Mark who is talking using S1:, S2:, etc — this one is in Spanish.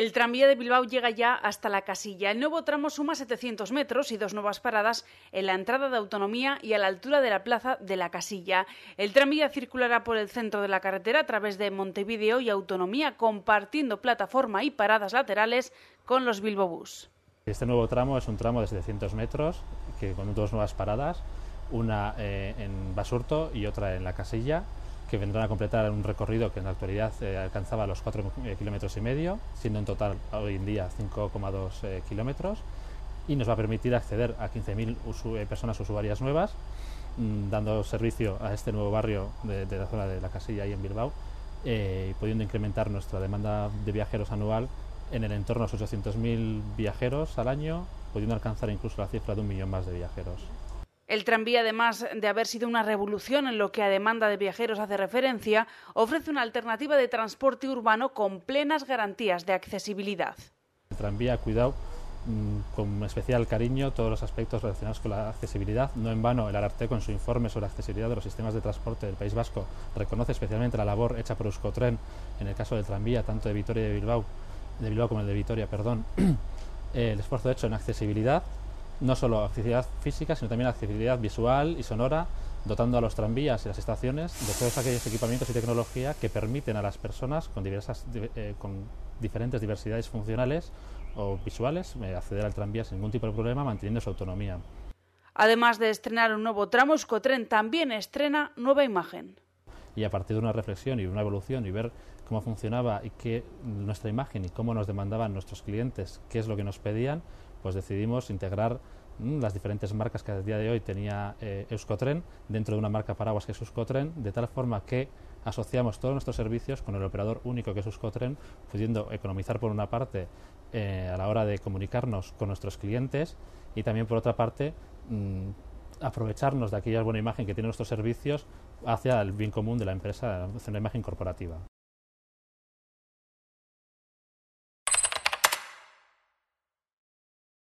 S1: El tranvía de Bilbao llega ya hasta la casilla. El nuevo tramo suma 700 metros y dos nuevas paradas en la entrada de Autonomía y a la altura de la plaza de la casilla. El tranvía circulará por el centro de la carretera a través de Montevideo y Autonomía, compartiendo plataforma y paradas laterales con los Bilbobús.
S2: Este nuevo tramo es un tramo de 700 metros que con dos nuevas paradas, una eh, en Basurto y otra en la casilla que vendrán a completar un recorrido que en la actualidad eh, alcanzaba los 4 eh, kilómetros y medio, siendo en total hoy en día 5,2 eh, kilómetros, y nos va a permitir acceder a 15.000 personas usuarias nuevas, mm, dando servicio a este nuevo barrio de, de, la zona de la casilla ahí en Bilbao, y pudiendo incrementar nuestra demanda de viajeros anual en el entorno a los 800.000 viajeros al año, pudiendo alcanzar incluso la cifra de un millón más de viajeros.
S1: El tranvía, además de haber sido una revolución en lo que a demanda de viajeros hace referencia, ofrece una alternativa de transporte urbano con plenas garantías de accesibilidad.
S2: El tranvía ha cuidado mm, con especial cariño todos los aspectos relacionados con la accesibilidad. No en vano, el Ararteco en su informe sobre la accesibilidad de los sistemas de transporte del País Vasco reconoce especialmente la labor hecha por Euskotren en el caso del tranvía, tanto de Vitoria de Bilbao, de Bilbao como el de Vitoria, perdón, el esfuerzo hecho en accesibilidad no solo accesibilidad física, sino también accesibilidad visual y sonora, dotando a los tranvías y las estaciones de todos aquellos equipamientos y tecnología que permiten a las personas con, diversas, eh, con diferentes diversidades funcionales o visuales eh, acceder al tranvía sin ningún tipo de problema, manteniendo su autonomía.
S1: Además de estrenar un nuevo tramo, Escotren también estrena nueva imagen.
S2: Y a partir de una reflexión y una evolución y ver cómo funcionaba y qué nuestra imagen y cómo nos demandaban nuestros clientes, qué es lo que nos pedían, pues decidimos integrar mm, las diferentes marcas que a día de hoy tenía eh, Euskotren dentro de una marca paraguas que es Euskotren, de tal forma que asociamos todos nuestros servicios con el operador único que es Euskotren, pudiendo economizar por una parte eh, a la hora de comunicarnos con nuestros clientes y también por otra parte mm, aprovecharnos de aquella buena imagen que tienen nuestros servicios hacia el bien común
S1: de la empresa, hacia una imagen corporativa.